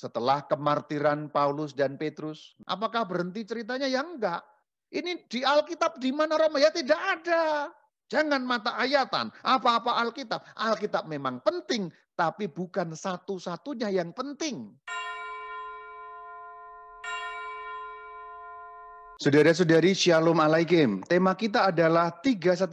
setelah kemartiran Paulus dan Petrus. Apakah berhenti ceritanya? Ya enggak. Ini di Alkitab di mana Roma? Ya tidak ada. Jangan mata ayatan, apa-apa Alkitab. Alkitab memang penting, tapi bukan satu-satunya yang penting. Saudara-saudari, Shalom Alaikum. Tema kita adalah 313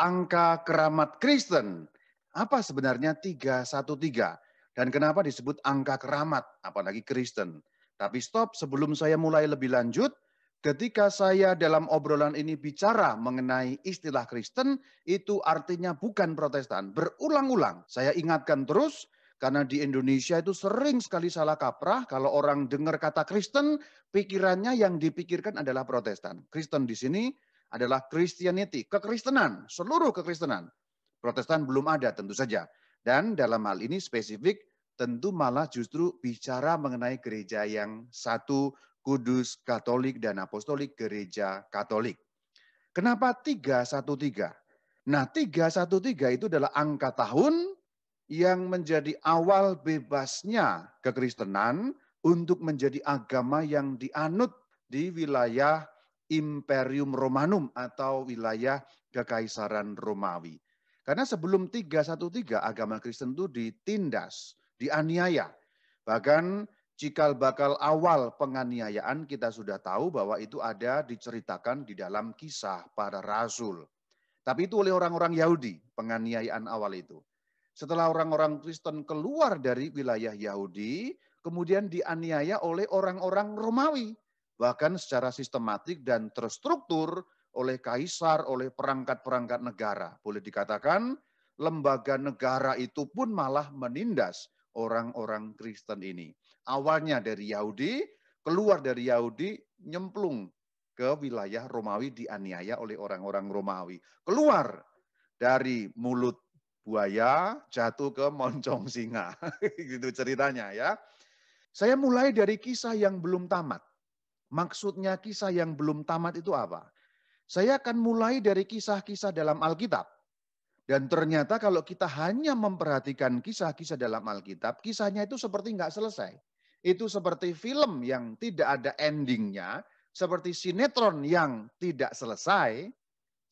angka keramat Kristen. Apa sebenarnya 313? Dan kenapa disebut angka keramat, apalagi Kristen. Tapi stop, sebelum saya mulai lebih lanjut, ketika saya dalam obrolan ini bicara mengenai istilah Kristen, itu artinya bukan protestan. Berulang-ulang, saya ingatkan terus, karena di Indonesia itu sering sekali salah kaprah kalau orang dengar kata Kristen, pikirannya yang dipikirkan adalah Protestan. Kristen di sini adalah Christianity, kekristenan, seluruh kekristenan. Protestan belum ada tentu saja. Dan dalam hal ini spesifik tentu malah justru bicara mengenai gereja yang satu, kudus, katolik, dan apostolik, gereja katolik. Kenapa 313? Nah 313 itu adalah angka tahun yang menjadi awal bebasnya kekristenan untuk menjadi agama yang dianut di wilayah Imperium Romanum atau wilayah Kekaisaran Romawi. Karena sebelum 313 agama Kristen itu ditindas, dianiaya. Bahkan cikal bakal awal penganiayaan kita sudah tahu bahwa itu ada diceritakan di dalam kisah para rasul. Tapi itu oleh orang-orang Yahudi, penganiayaan awal itu. Setelah orang-orang Kristen keluar dari wilayah Yahudi, kemudian dianiaya oleh orang-orang Romawi. Bahkan secara sistematik dan terstruktur oleh kaisar, oleh perangkat-perangkat negara. Boleh dikatakan lembaga negara itu pun malah menindas orang-orang Kristen ini. Awalnya dari Yahudi, keluar dari Yahudi, nyemplung ke wilayah Romawi dianiaya oleh orang-orang Romawi. Keluar dari mulut buaya jatuh ke moncong singa. gitu ceritanya ya. Saya mulai dari kisah yang belum tamat. Maksudnya kisah yang belum tamat itu apa? Saya akan mulai dari kisah-kisah dalam Alkitab. Dan ternyata kalau kita hanya memperhatikan kisah-kisah dalam Alkitab, kisahnya itu seperti nggak selesai. Itu seperti film yang tidak ada endingnya, seperti sinetron yang tidak selesai,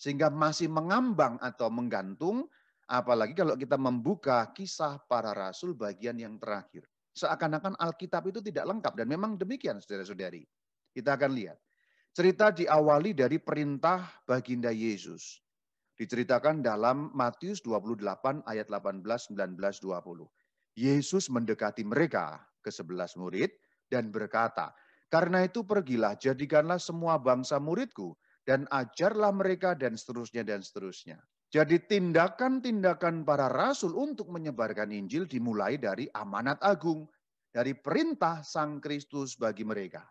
sehingga masih mengambang atau menggantung, apalagi kalau kita membuka kisah para rasul bagian yang terakhir. Seakan-akan Alkitab itu tidak lengkap, dan memang demikian saudara-saudari. Kita akan lihat. Cerita diawali dari perintah baginda Yesus. Diceritakan dalam Matius 28 ayat 18, 19, 20. Yesus mendekati mereka ke sebelas murid dan berkata, Karena itu pergilah, jadikanlah semua bangsa muridku, dan ajarlah mereka, dan seterusnya, dan seterusnya. Jadi tindakan-tindakan para rasul untuk menyebarkan Injil dimulai dari amanat agung, dari perintah Sang Kristus bagi mereka.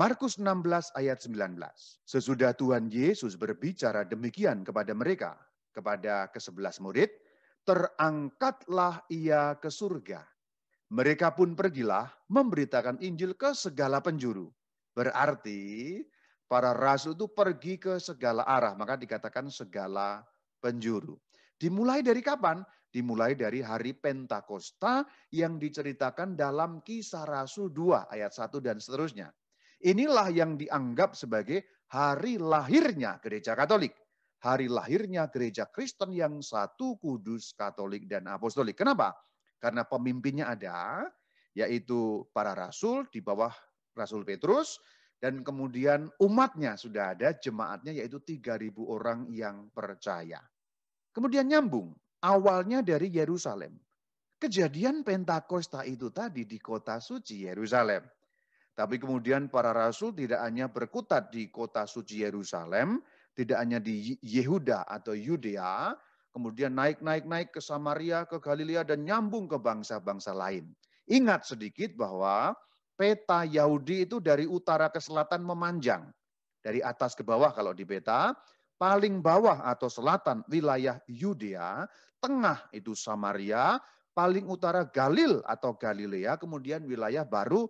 Markus 16 ayat 19. Sesudah Tuhan Yesus berbicara demikian kepada mereka, kepada kesebelas murid, terangkatlah ia ke surga. Mereka pun pergilah memberitakan Injil ke segala penjuru. Berarti para rasul itu pergi ke segala arah, maka dikatakan segala penjuru. Dimulai dari kapan? Dimulai dari hari Pentakosta yang diceritakan dalam kisah Rasul 2 ayat 1 dan seterusnya. Inilah yang dianggap sebagai hari lahirnya gereja Katolik. Hari lahirnya gereja Kristen yang satu kudus Katolik dan Apostolik. Kenapa? Karena pemimpinnya ada, yaitu para rasul di bawah Rasul Petrus, dan kemudian umatnya sudah ada, jemaatnya yaitu 3.000 orang yang percaya. Kemudian nyambung, awalnya dari Yerusalem. Kejadian Pentakosta itu tadi di kota suci Yerusalem. Tapi kemudian para rasul tidak hanya berkutat di kota suci Yerusalem, tidak hanya di Yehuda atau Yudea, kemudian naik-naik-naik ke Samaria, ke Galilea, dan nyambung ke bangsa-bangsa lain. Ingat sedikit bahwa peta Yahudi itu dari utara ke selatan memanjang. Dari atas ke bawah kalau di peta, paling bawah atau selatan wilayah Yudea, tengah itu Samaria, paling utara Galil atau Galilea, kemudian wilayah baru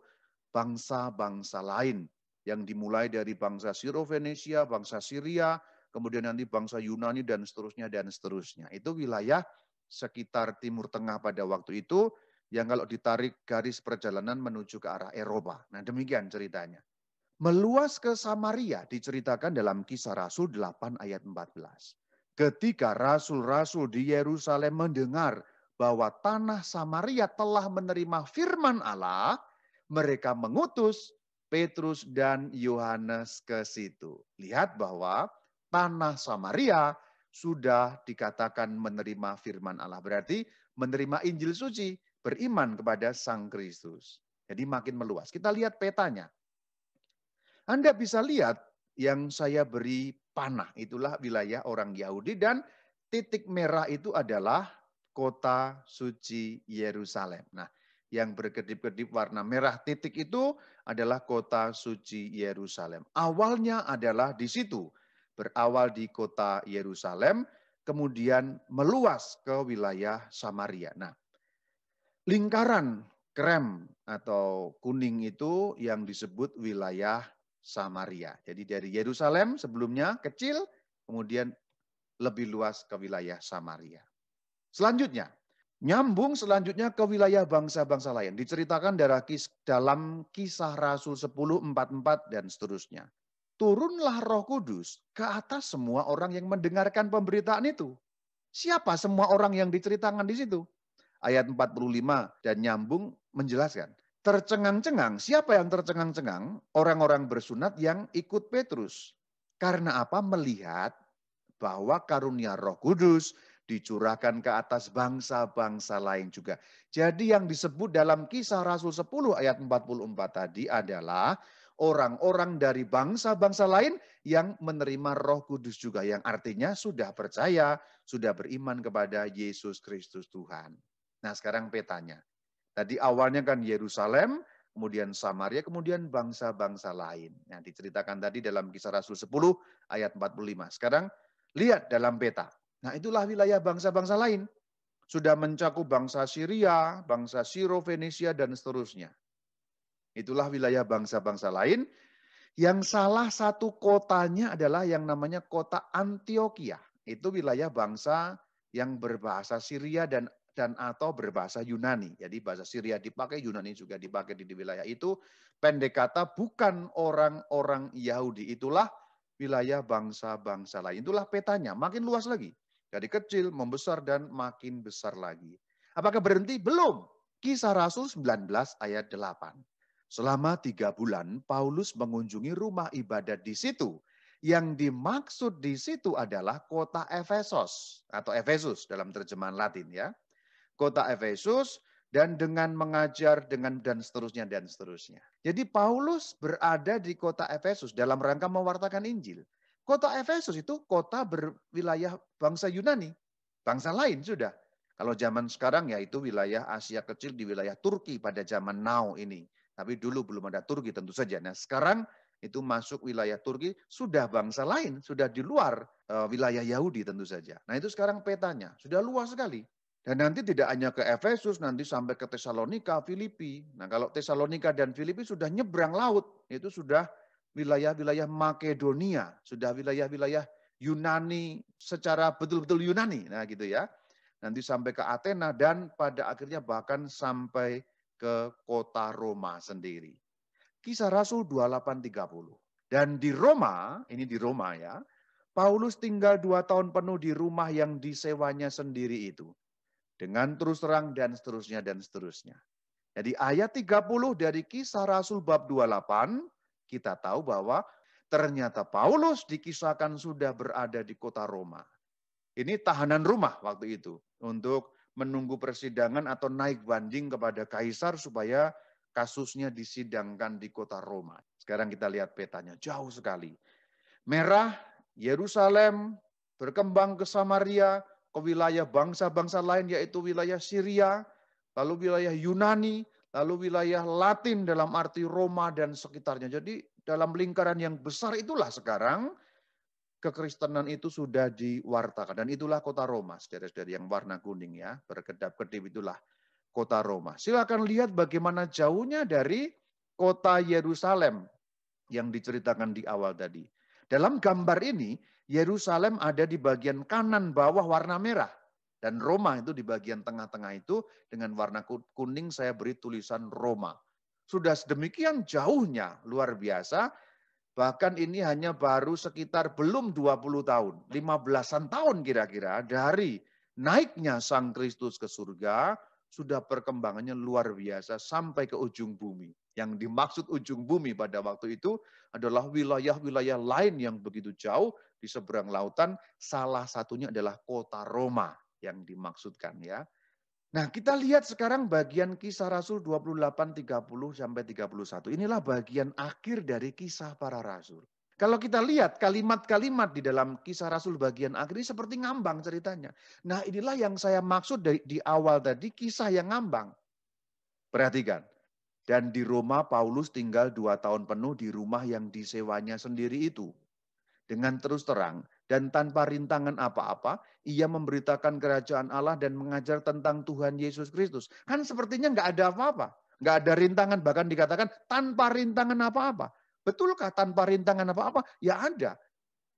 bangsa-bangsa lain yang dimulai dari bangsa syro bangsa Syria, kemudian nanti bangsa Yunani dan seterusnya dan seterusnya. Itu wilayah sekitar Timur Tengah pada waktu itu yang kalau ditarik garis perjalanan menuju ke arah Eropa. Nah, demikian ceritanya. Meluas ke Samaria diceritakan dalam kisah Rasul 8 ayat 14. Ketika rasul-rasul di Yerusalem mendengar bahwa tanah Samaria telah menerima firman Allah, mereka mengutus Petrus dan Yohanes ke situ. Lihat bahwa tanah Samaria sudah dikatakan menerima firman Allah. Berarti menerima Injil suci, beriman kepada Sang Kristus. Jadi makin meluas. Kita lihat petanya. Anda bisa lihat yang saya beri panah, itulah wilayah orang Yahudi dan titik merah itu adalah kota suci Yerusalem. Nah, yang berkedip-kedip warna merah titik itu adalah kota suci Yerusalem. Awalnya adalah di situ, berawal di kota Yerusalem, kemudian meluas ke wilayah Samaria. Nah, lingkaran krem atau kuning itu yang disebut wilayah Samaria. Jadi dari Yerusalem sebelumnya kecil, kemudian lebih luas ke wilayah Samaria. Selanjutnya, Nyambung selanjutnya ke wilayah bangsa-bangsa lain. Diceritakan dalam kisah Rasul 10, dan seterusnya. Turunlah roh kudus ke atas semua orang yang mendengarkan pemberitaan itu. Siapa semua orang yang diceritakan di situ? Ayat 45 dan nyambung menjelaskan. Tercengang-cengang, siapa yang tercengang-cengang? Orang-orang bersunat yang ikut Petrus. Karena apa? Melihat bahwa karunia roh kudus dicurahkan ke atas bangsa-bangsa lain juga. Jadi yang disebut dalam kisah Rasul 10 ayat 44 tadi adalah orang-orang dari bangsa-bangsa lain yang menerima roh kudus juga. Yang artinya sudah percaya, sudah beriman kepada Yesus Kristus Tuhan. Nah sekarang petanya. Tadi awalnya kan Yerusalem, kemudian Samaria, kemudian bangsa-bangsa lain. yang nah, diceritakan tadi dalam kisah Rasul 10 ayat 45. Sekarang lihat dalam peta Nah itulah wilayah bangsa-bangsa lain. Sudah mencakup bangsa Syria, bangsa Siro, Venesia, dan seterusnya. Itulah wilayah bangsa-bangsa lain. Yang salah satu kotanya adalah yang namanya kota Antioquia. Itu wilayah bangsa yang berbahasa Syria dan dan atau berbahasa Yunani. Jadi bahasa Syria dipakai, Yunani juga dipakai di, di wilayah itu. Pendek kata bukan orang-orang Yahudi. Itulah wilayah bangsa-bangsa lain. Itulah petanya. Makin luas lagi. Dari kecil, membesar, dan makin besar lagi. Apakah berhenti? Belum. Kisah Rasul 19 ayat 8. Selama tiga bulan, Paulus mengunjungi rumah ibadat di situ. Yang dimaksud di situ adalah kota Efesus atau Efesus dalam terjemahan Latin ya. Kota Efesus dan dengan mengajar dengan dan seterusnya dan seterusnya. Jadi Paulus berada di kota Efesus dalam rangka mewartakan Injil. Kota Efesus itu kota berwilayah bangsa Yunani, bangsa lain sudah. Kalau zaman sekarang ya itu wilayah Asia kecil di wilayah Turki pada zaman now ini. Tapi dulu belum ada Turki tentu saja. Nah sekarang itu masuk wilayah Turki sudah bangsa lain, sudah di luar eh, wilayah Yahudi tentu saja. Nah itu sekarang petanya, sudah luas sekali. Dan nanti tidak hanya ke Efesus, nanti sampai ke Tesalonika, Filipi. Nah kalau Tesalonika dan Filipi sudah nyebrang laut, itu sudah wilayah-wilayah Makedonia, sudah wilayah-wilayah Yunani secara betul-betul Yunani. Nah, gitu ya. Nanti sampai ke Athena dan pada akhirnya bahkan sampai ke kota Roma sendiri. Kisah Rasul 28:30. Dan di Roma, ini di Roma ya, Paulus tinggal dua tahun penuh di rumah yang disewanya sendiri itu. Dengan terus terang dan seterusnya dan seterusnya. Jadi ayat 30 dari kisah Rasul bab 28 kita tahu bahwa ternyata Paulus dikisahkan sudah berada di kota Roma. Ini tahanan rumah waktu itu untuk menunggu persidangan atau naik banding kepada kaisar supaya kasusnya disidangkan di kota Roma. Sekarang kita lihat petanya jauh sekali. Merah Yerusalem berkembang ke Samaria, ke wilayah bangsa-bangsa lain yaitu wilayah Syria, lalu wilayah Yunani, lalu wilayah Latin dalam arti Roma dan sekitarnya. Jadi dalam lingkaran yang besar itulah sekarang kekristenan itu sudah diwartakan. Dan itulah kota Roma, saudara dari yang warna kuning ya, berkedap-kedip itulah kota Roma. Silakan lihat bagaimana jauhnya dari kota Yerusalem yang diceritakan di awal tadi. Dalam gambar ini, Yerusalem ada di bagian kanan bawah warna merah. Dan Roma itu di bagian tengah-tengah itu dengan warna kuning saya beri tulisan Roma. Sudah sedemikian jauhnya, luar biasa. Bahkan ini hanya baru sekitar belum 20 tahun, 15-an tahun kira-kira dari naiknya Sang Kristus ke surga, sudah perkembangannya luar biasa sampai ke ujung bumi. Yang dimaksud ujung bumi pada waktu itu adalah wilayah-wilayah lain yang begitu jauh di seberang lautan. Salah satunya adalah kota Roma yang dimaksudkan ya. Nah, kita lihat sekarang bagian kisah Rasul 28 30 sampai 31. Inilah bagian akhir dari kisah para rasul. Kalau kita lihat kalimat-kalimat di dalam kisah Rasul bagian akhir ini seperti ngambang ceritanya. Nah inilah yang saya maksud dari, di awal tadi kisah yang ngambang. Perhatikan. Dan di Roma Paulus tinggal dua tahun penuh di rumah yang disewanya sendiri itu. Dengan terus terang dan tanpa rintangan apa-apa, ia memberitakan kerajaan Allah dan mengajar tentang Tuhan Yesus Kristus. Kan sepertinya nggak ada apa-apa. Nggak ada rintangan, bahkan dikatakan tanpa rintangan apa-apa. Betulkah tanpa rintangan apa-apa? Ya ada.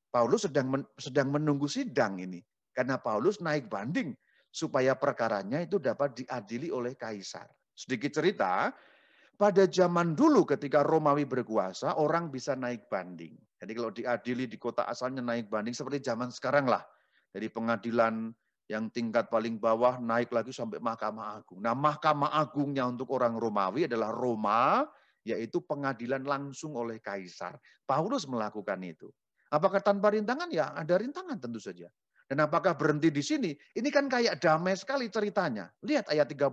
Paulus sedang men, sedang menunggu sidang ini. Karena Paulus naik banding supaya perkaranya itu dapat diadili oleh kaisar. Sedikit cerita, pada zaman dulu ketika Romawi berkuasa, orang bisa naik banding. Jadi kalau diadili di kota asalnya naik banding seperti zaman sekarang lah. Jadi pengadilan yang tingkat paling bawah naik lagi sampai Mahkamah Agung. Nah Mahkamah Agungnya untuk orang Romawi adalah Roma, yaitu pengadilan langsung oleh Kaisar. Paulus melakukan itu. Apakah tanpa rintangan? Ya ada rintangan tentu saja. Dan apakah berhenti di sini? Ini kan kayak damai sekali ceritanya. Lihat ayat 31.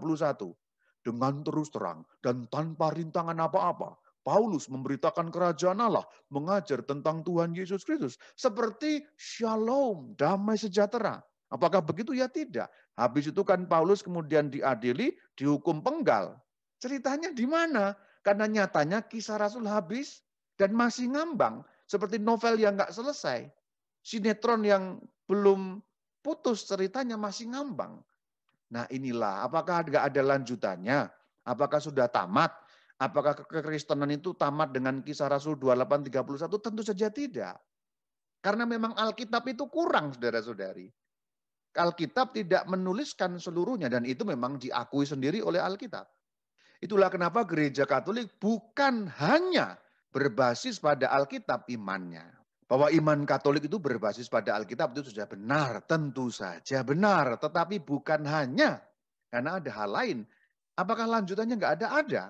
Dengan terus terang dan tanpa rintangan apa-apa Paulus memberitakan kerajaan Allah, mengajar tentang Tuhan Yesus Kristus. Seperti shalom, damai sejahtera. Apakah begitu? Ya tidak. Habis itu kan Paulus kemudian diadili, dihukum penggal. Ceritanya di mana? Karena nyatanya kisah Rasul habis dan masih ngambang. Seperti novel yang nggak selesai. Sinetron yang belum putus ceritanya masih ngambang. Nah inilah, apakah nggak ada lanjutannya? Apakah sudah tamat? Apakah kekristenan itu tamat dengan kisah Rasul 2831? Tentu saja tidak. Karena memang Alkitab itu kurang, saudara-saudari. Alkitab tidak menuliskan seluruhnya dan itu memang diakui sendiri oleh Alkitab. Itulah kenapa gereja Katolik bukan hanya berbasis pada Alkitab imannya. Bahwa iman Katolik itu berbasis pada Alkitab itu sudah benar, tentu saja benar. Tetapi bukan hanya, karena ada hal lain. Apakah lanjutannya nggak ada? Ada.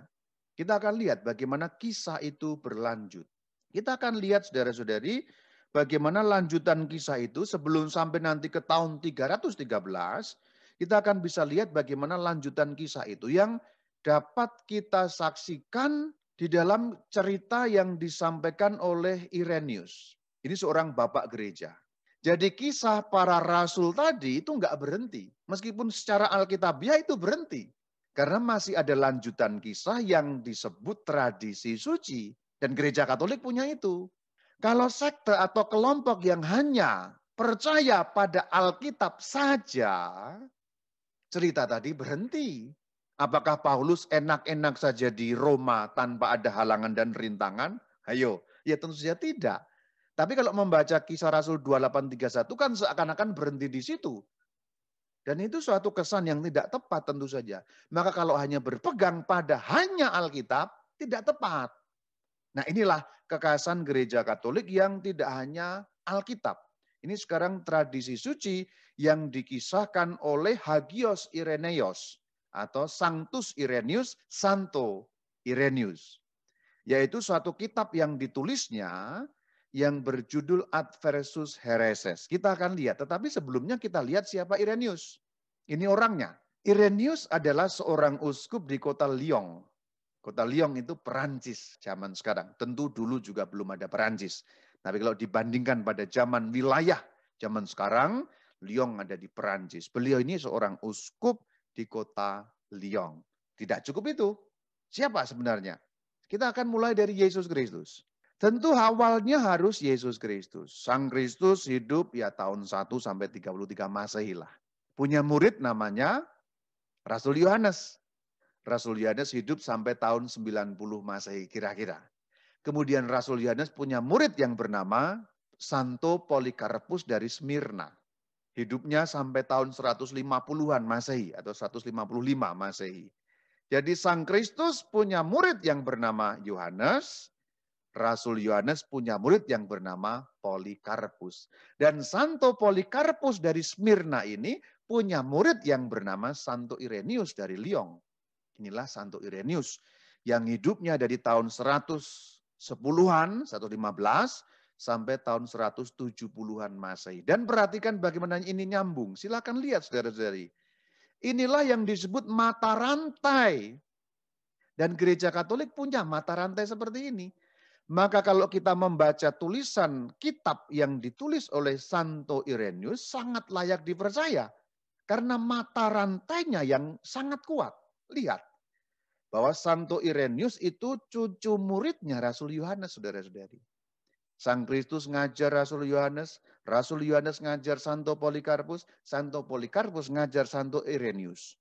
Kita akan lihat bagaimana kisah itu berlanjut. Kita akan lihat saudara-saudari bagaimana lanjutan kisah itu sebelum sampai nanti ke tahun 313, kita akan bisa lihat bagaimana lanjutan kisah itu yang dapat kita saksikan di dalam cerita yang disampaikan oleh Irenius. Ini seorang bapak gereja. Jadi kisah para rasul tadi itu nggak berhenti. Meskipun secara Alkitabiah itu berhenti. Karena masih ada lanjutan kisah yang disebut tradisi suci. Dan gereja katolik punya itu. Kalau sekte atau kelompok yang hanya percaya pada Alkitab saja, cerita tadi berhenti. Apakah Paulus enak-enak saja di Roma tanpa ada halangan dan rintangan? Ayo, ya tentu saja tidak. Tapi kalau membaca kisah Rasul 2831 kan seakan-akan berhenti di situ. Dan itu suatu kesan yang tidak tepat tentu saja. Maka kalau hanya berpegang pada hanya Alkitab, tidak tepat. Nah inilah kekhasan gereja Katolik yang tidak hanya Alkitab. Ini sekarang tradisi suci yang dikisahkan oleh Hagios Ireneus atau Sanctus Irenius Santo Irenius, Yaitu suatu kitab yang ditulisnya yang berjudul Ad versus Hereses. Kita akan lihat, tetapi sebelumnya kita lihat siapa Irenius. Ini orangnya. Irenius adalah seorang uskup di kota Lyon. Kota Lyon itu Perancis zaman sekarang. Tentu dulu juga belum ada Perancis. Tapi kalau dibandingkan pada zaman wilayah zaman sekarang, Lyon ada di Perancis. Beliau ini seorang uskup di kota Lyon. Tidak cukup itu. Siapa sebenarnya? Kita akan mulai dari Yesus Kristus. Tentu awalnya harus Yesus Kristus. Sang Kristus hidup ya tahun 1 sampai 33 Masehi lah. Punya murid namanya Rasul Yohanes. Rasul Yohanes hidup sampai tahun 90 Masehi kira-kira. Kemudian Rasul Yohanes punya murid yang bernama Santo Polikarpus dari Smyrna. Hidupnya sampai tahun 150-an Masehi atau 155 Masehi. Jadi Sang Kristus punya murid yang bernama Yohanes, Rasul Yohanes punya murid yang bernama Polikarpus. Dan Santo Polikarpus dari Smyrna ini punya murid yang bernama Santo Irenius dari Lyon. Inilah Santo Irenius yang hidupnya dari tahun 110-an, 115, sampai tahun 170-an Masehi. Dan perhatikan bagaimana ini nyambung. Silakan lihat saudara-saudari. Inilah yang disebut mata rantai. Dan gereja Katolik punya mata rantai seperti ini. Maka kalau kita membaca tulisan kitab yang ditulis oleh Santo Irenius sangat layak dipercaya. Karena mata rantainya yang sangat kuat. Lihat, bahwa Santo Irenius itu cucu muridnya Rasul Yohanes, saudara-saudari. Sang Kristus ngajar Rasul Yohanes, Rasul Yohanes ngajar Santo Polikarpus, Santo Polikarpus ngajar Santo Irenius.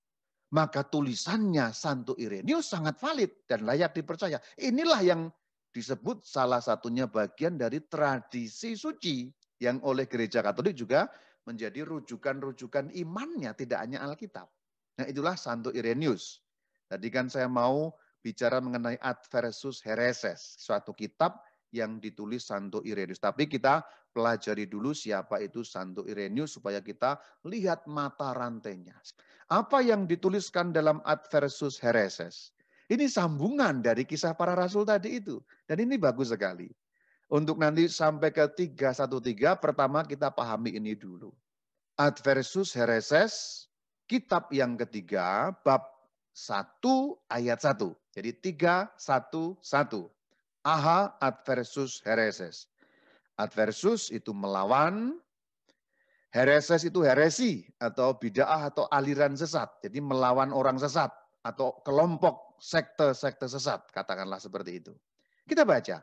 Maka tulisannya Santo Irenius sangat valid dan layak dipercaya. Inilah yang disebut salah satunya bagian dari tradisi suci yang oleh gereja Katolik juga menjadi rujukan-rujukan imannya tidak hanya Alkitab. Nah, itulah Santo Irenius. Tadi kan saya mau bicara mengenai Adversus Hereses, suatu kitab yang ditulis Santo Irenius. Tapi kita pelajari dulu siapa itu Santo Irenius supaya kita lihat mata rantainya. Apa yang dituliskan dalam Adversus Hereses? Ini sambungan dari kisah para rasul tadi itu. Dan ini bagus sekali. Untuk nanti sampai ke 313, pertama kita pahami ini dulu. Adversus Hereses, kitab yang ketiga, bab 1 ayat 1. Jadi 3, 1, 1. Aha adversus hereses. Adversus itu melawan, hereses itu heresi atau bid'ah atau aliran sesat. Jadi melawan orang sesat atau kelompok sekte-sekte sesat, katakanlah seperti itu. Kita baca,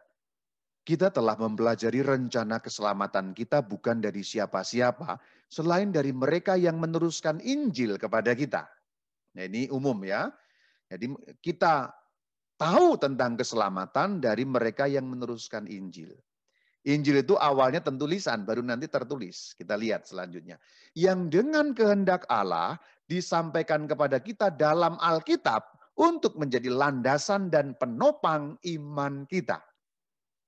kita telah mempelajari rencana keselamatan kita bukan dari siapa-siapa, selain dari mereka yang meneruskan Injil kepada kita. Nah, ini umum ya. Jadi kita tahu tentang keselamatan dari mereka yang meneruskan Injil. Injil itu awalnya tentu lisan, baru nanti tertulis. Kita lihat selanjutnya. Yang dengan kehendak Allah disampaikan kepada kita dalam Alkitab untuk menjadi landasan dan penopang iman kita.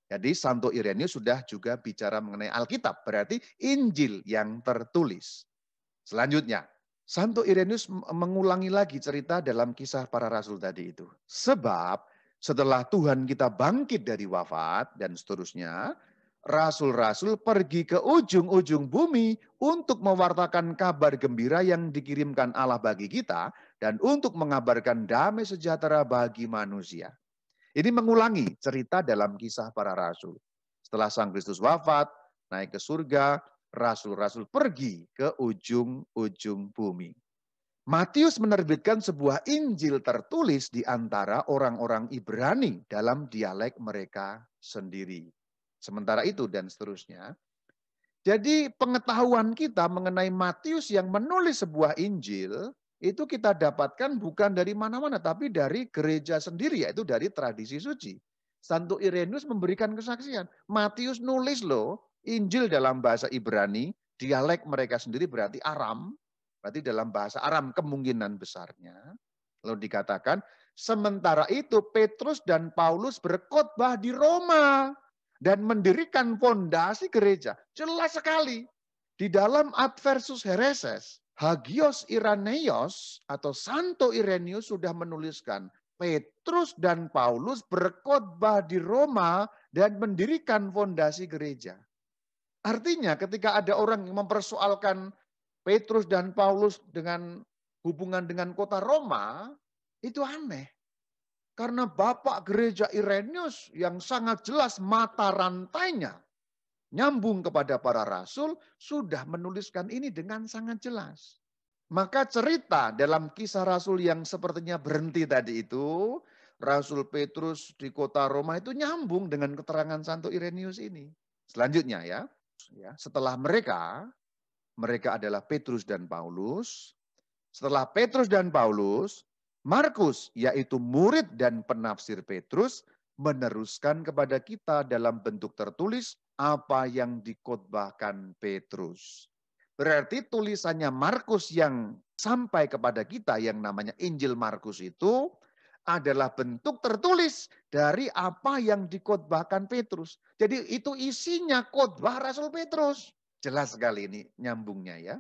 Jadi Santo Irenius sudah juga bicara mengenai Alkitab, berarti Injil yang tertulis. Selanjutnya, Santo Irenius mengulangi lagi cerita dalam kisah para rasul tadi itu. Sebab setelah Tuhan kita bangkit dari wafat dan seterusnya, rasul-rasul pergi ke ujung-ujung bumi untuk mewartakan kabar gembira yang dikirimkan Allah bagi kita dan untuk mengabarkan damai sejahtera bagi manusia. Ini mengulangi cerita dalam kisah para rasul. Setelah Sang Kristus wafat, naik ke surga, rasul-rasul pergi ke ujung-ujung bumi. Matius menerbitkan sebuah Injil tertulis di antara orang-orang Ibrani dalam dialek mereka sendiri. Sementara itu dan seterusnya. Jadi pengetahuan kita mengenai Matius yang menulis sebuah Injil itu kita dapatkan bukan dari mana-mana tapi dari gereja sendiri yaitu dari tradisi suci. Santo Irenus memberikan kesaksian, Matius nulis loh Injil dalam bahasa Ibrani, dialek mereka sendiri berarti Aram, berarti dalam bahasa Aram kemungkinan besarnya. Lalu dikatakan, sementara itu Petrus dan Paulus berkhotbah di Roma dan mendirikan fondasi gereja. Jelas sekali di dalam Adversus Hereses, Hagios Iraneos atau Santo Irenius sudah menuliskan, Petrus dan Paulus berkhotbah di Roma dan mendirikan fondasi gereja. Artinya ketika ada orang yang mempersoalkan Petrus dan Paulus dengan hubungan dengan kota Roma, itu aneh. Karena Bapak Gereja Irenius yang sangat jelas mata rantainya nyambung kepada para rasul sudah menuliskan ini dengan sangat jelas. Maka cerita dalam kisah rasul yang sepertinya berhenti tadi itu, Rasul Petrus di kota Roma itu nyambung dengan keterangan Santo Irenius ini. Selanjutnya ya, ya setelah mereka, mereka adalah Petrus dan Paulus. Setelah Petrus dan Paulus, Markus, yaitu murid dan penafsir Petrus, meneruskan kepada kita dalam bentuk tertulis apa yang dikotbahkan Petrus. Berarti tulisannya Markus yang sampai kepada kita yang namanya Injil Markus itu adalah bentuk tertulis dari apa yang dikotbahkan Petrus. Jadi itu isinya khotbah Rasul Petrus. Jelas sekali ini nyambungnya ya.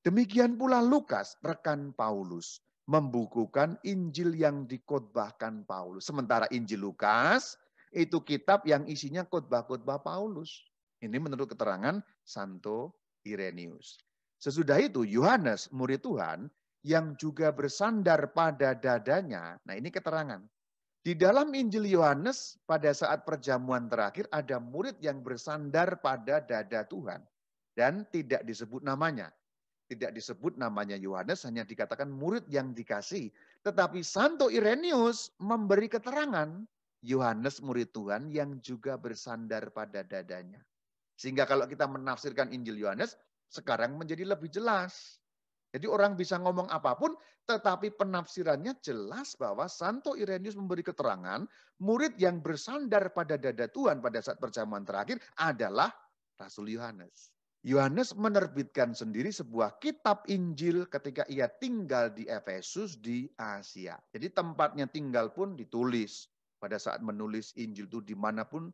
Demikian pula Lukas, rekan Paulus membukukan Injil yang dikotbahkan Paulus. Sementara Injil Lukas itu kitab yang isinya khotbah-khotbah Paulus. Ini menurut keterangan Santo Irenius. Sesudah itu Yohanes, murid Tuhan, yang juga bersandar pada dadanya. Nah ini keterangan. Di dalam Injil Yohanes pada saat perjamuan terakhir ada murid yang bersandar pada dada Tuhan. Dan tidak disebut namanya. Tidak disebut namanya Yohanes, hanya dikatakan murid yang dikasih. Tetapi Santo Irenius memberi keterangan Yohanes murid Tuhan yang juga bersandar pada dadanya. Sehingga kalau kita menafsirkan Injil Yohanes, sekarang menjadi lebih jelas. Jadi orang bisa ngomong apapun, tetapi penafsirannya jelas bahwa Santo Irenius memberi keterangan, murid yang bersandar pada dada Tuhan pada saat perjamuan terakhir adalah Rasul Yohanes. Yohanes menerbitkan sendiri sebuah kitab Injil ketika ia tinggal di Efesus di Asia. Jadi tempatnya tinggal pun ditulis. Pada saat menulis Injil itu dimanapun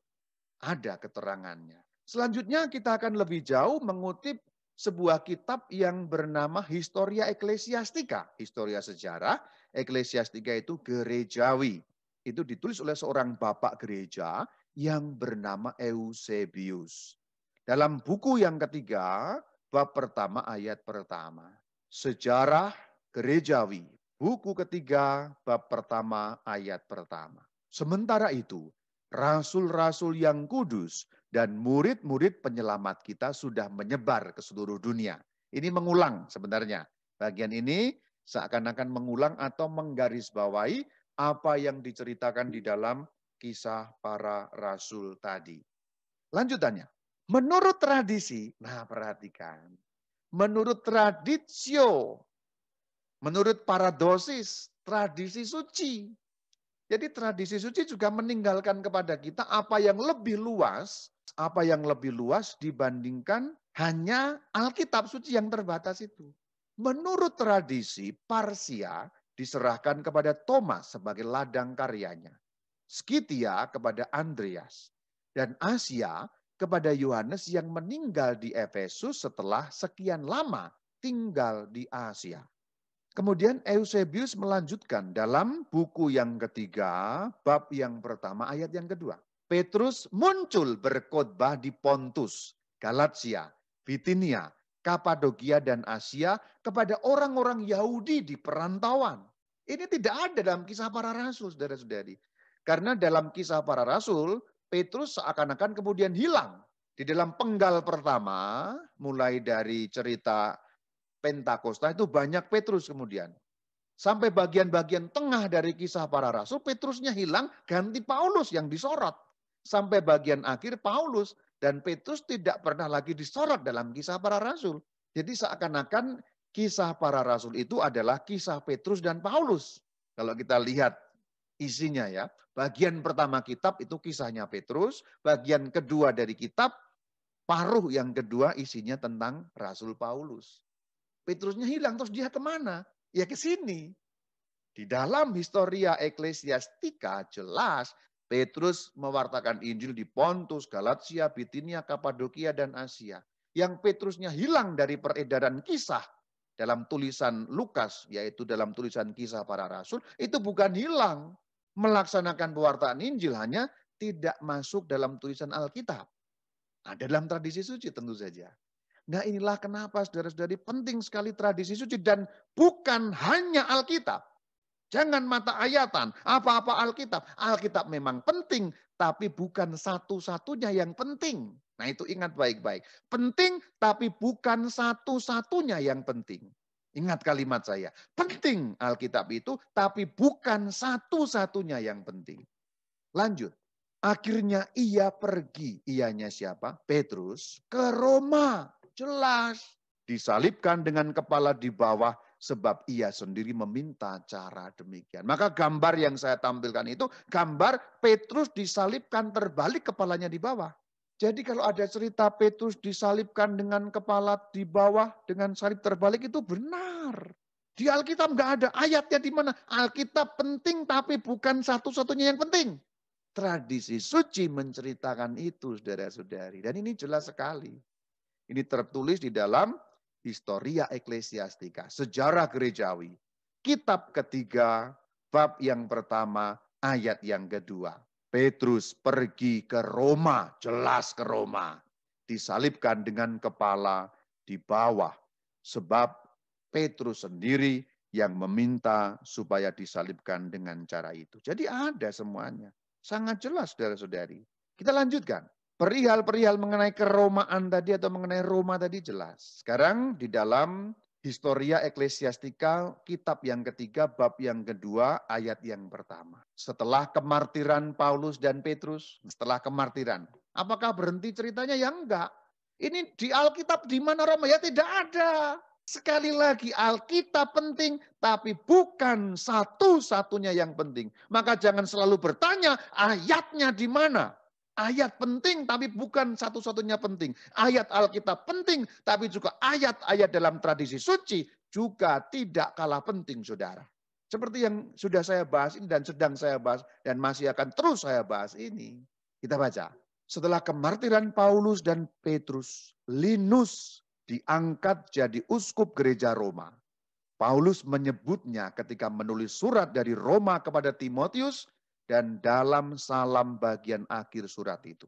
ada keterangannya. Selanjutnya kita akan lebih jauh mengutip sebuah kitab yang bernama Historia Ecclesiastica, Historia sejarah, Ecclesiastica itu gerejawi. Itu ditulis oleh seorang bapak gereja yang bernama Eusebius. Dalam buku yang ketiga, bab pertama ayat pertama. Sejarah gerejawi, buku ketiga, bab pertama ayat pertama. Sementara itu, rasul-rasul yang kudus dan murid-murid penyelamat kita sudah menyebar ke seluruh dunia. Ini mengulang sebenarnya. Bagian ini seakan-akan mengulang atau menggarisbawahi apa yang diceritakan di dalam kisah para rasul tadi. Lanjutannya, Menurut tradisi, nah perhatikan. Menurut tradisio, menurut paradosis, tradisi suci. Jadi tradisi suci juga meninggalkan kepada kita apa yang lebih luas, apa yang lebih luas dibandingkan hanya Alkitab suci yang terbatas itu. Menurut tradisi, Parsia diserahkan kepada Thomas sebagai ladang karyanya. Skitia kepada Andreas. Dan Asia kepada Yohanes yang meninggal di Efesus setelah sekian lama tinggal di Asia. Kemudian Eusebius melanjutkan dalam buku yang ketiga, bab yang pertama, ayat yang kedua. Petrus muncul berkhotbah di Pontus, Galatia, Bitinia, Kapadokia dan Asia kepada orang-orang Yahudi di perantauan. Ini tidak ada dalam kisah para rasul, saudara-saudari. Karena dalam kisah para rasul, Petrus seakan-akan kemudian hilang. Di dalam penggal pertama, mulai dari cerita Pentakosta itu banyak Petrus kemudian. Sampai bagian-bagian tengah dari kisah para rasul, Petrusnya hilang, ganti Paulus yang disorot. Sampai bagian akhir Paulus dan Petrus tidak pernah lagi disorot dalam kisah para rasul. Jadi seakan-akan kisah para rasul itu adalah kisah Petrus dan Paulus. Kalau kita lihat isinya ya. Bagian pertama kitab itu kisahnya Petrus, bagian kedua dari kitab paruh yang kedua isinya tentang Rasul Paulus. Petrusnya hilang terus dia kemana? Ya ke sini. Di dalam historia eklesiastika jelas Petrus mewartakan Injil di Pontus, Galatia, Bitinia, Kapadokia, dan Asia. Yang Petrusnya hilang dari peredaran kisah dalam tulisan Lukas, yaitu dalam tulisan kisah para rasul, itu bukan hilang melaksanakan pewartaan Injil hanya tidak masuk dalam tulisan Alkitab. Ada dalam tradisi suci tentu saja. Nah inilah kenapa saudara-saudari penting sekali tradisi suci dan bukan hanya Alkitab. Jangan mata ayatan, apa-apa Alkitab. Alkitab memang penting, tapi bukan satu-satunya yang penting. Nah itu ingat baik-baik. Penting tapi bukan satu-satunya yang penting. Ingat kalimat saya. Penting Alkitab itu, tapi bukan satu-satunya yang penting. Lanjut. Akhirnya ia pergi. Ianya siapa? Petrus ke Roma. Jelas. Disalibkan dengan kepala di bawah sebab ia sendiri meminta cara demikian. Maka gambar yang saya tampilkan itu gambar Petrus disalibkan terbalik kepalanya di bawah. Jadi kalau ada cerita Petrus disalibkan dengan kepala di bawah dengan salib terbalik itu benar. Di Alkitab nggak ada ayatnya di mana. Alkitab penting tapi bukan satu-satunya yang penting. Tradisi suci menceritakan itu saudara-saudari. Dan ini jelas sekali. Ini tertulis di dalam Historia Ecclesiastica sejarah gerejawi. Kitab ketiga, bab yang pertama, ayat yang kedua. Petrus pergi ke Roma, jelas ke Roma, disalibkan dengan kepala di bawah, sebab Petrus sendiri yang meminta supaya disalibkan dengan cara itu. Jadi ada semuanya. Sangat jelas saudara-saudari. Kita lanjutkan. Perihal-perihal mengenai keromaan tadi atau mengenai Roma tadi jelas. Sekarang di dalam Historia Eklesiastika, kitab yang ketiga, bab yang kedua, ayat yang pertama. Setelah kemartiran Paulus dan Petrus, setelah kemartiran. Apakah berhenti ceritanya? Ya enggak. Ini di Alkitab di mana Roma? Ya tidak ada. Sekali lagi Alkitab penting tapi bukan satu-satunya yang penting. Maka jangan selalu bertanya ayatnya di mana. Ayat penting tapi bukan satu-satunya penting. Ayat Alkitab penting tapi juga ayat-ayat dalam tradisi suci juga tidak kalah penting saudara. Seperti yang sudah saya bahas ini dan sedang saya bahas dan masih akan terus saya bahas ini. Kita baca. Setelah kemartiran Paulus dan Petrus, Linus diangkat jadi uskup gereja Roma. Paulus menyebutnya ketika menulis surat dari Roma kepada Timotius dan dalam salam bagian akhir surat itu.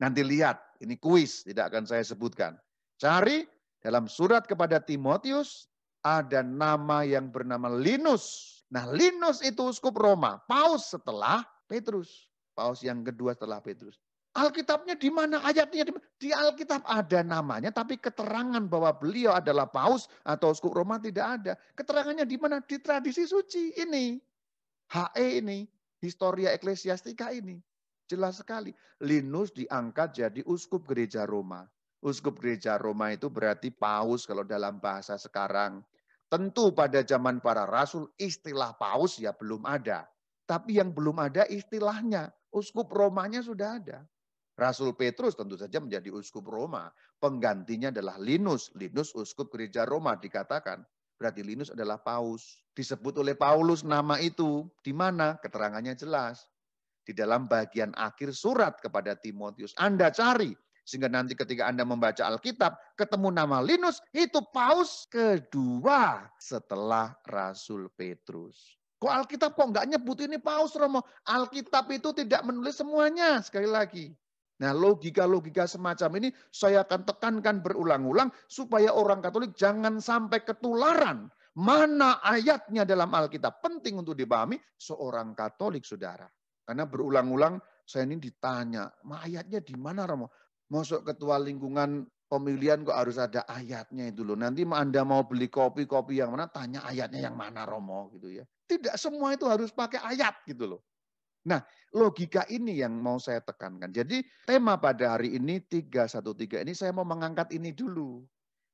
Nanti lihat, ini kuis, tidak akan saya sebutkan. Cari dalam surat kepada Timotius ada nama yang bernama Linus. Nah, Linus itu uskup Roma, Paus setelah Petrus. Paus yang kedua setelah Petrus. Alkitabnya di mana ayatnya? Di, di Alkitab ada namanya, tapi keterangan bahwa beliau adalah paus atau uskup Roma tidak ada. Keterangannya di mana? Di tradisi suci ini. HE ini historia eklesiastika ini. Jelas sekali. Linus diangkat jadi uskup gereja Roma. Uskup gereja Roma itu berarti paus kalau dalam bahasa sekarang. Tentu pada zaman para rasul istilah paus ya belum ada. Tapi yang belum ada istilahnya. Uskup Romanya sudah ada. Rasul Petrus tentu saja menjadi uskup Roma. Penggantinya adalah Linus. Linus uskup gereja Roma dikatakan. Berarti Linus adalah paus. Disebut oleh Paulus nama itu. Di mana? Keterangannya jelas. Di dalam bagian akhir surat kepada Timotius. Anda cari. Sehingga nanti ketika Anda membaca Alkitab, ketemu nama Linus, itu paus kedua setelah Rasul Petrus. Kok Alkitab kok nggak nyebut ini paus Romo? Alkitab itu tidak menulis semuanya sekali lagi. Nah, logika-logika semacam ini saya akan tekankan berulang-ulang supaya orang Katolik jangan sampai ketularan mana ayatnya dalam Alkitab. Penting untuk dipahami seorang Katolik, saudara. Karena berulang-ulang saya ini ditanya, Ma, ayatnya di mana Romo? Masuk ketua lingkungan pemilihan kok harus ada ayatnya itu loh. Nanti Anda mau beli kopi-kopi yang mana, tanya ayatnya yang mana Romo gitu ya. Tidak semua itu harus pakai ayat gitu loh. Nah, logika ini yang mau saya tekankan. Jadi tema pada hari ini 313 ini saya mau mengangkat ini dulu.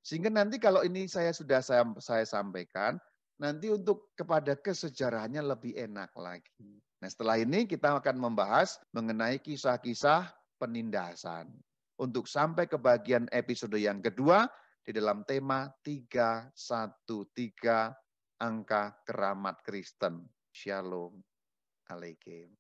Sehingga nanti kalau ini saya sudah saya, saya sampaikan, nanti untuk kepada kesejarahannya lebih enak lagi. Nah, setelah ini kita akan membahas mengenai kisah-kisah penindasan. Untuk sampai ke bagian episode yang kedua di dalam tema 313 angka keramat Kristen. Shalom. LA game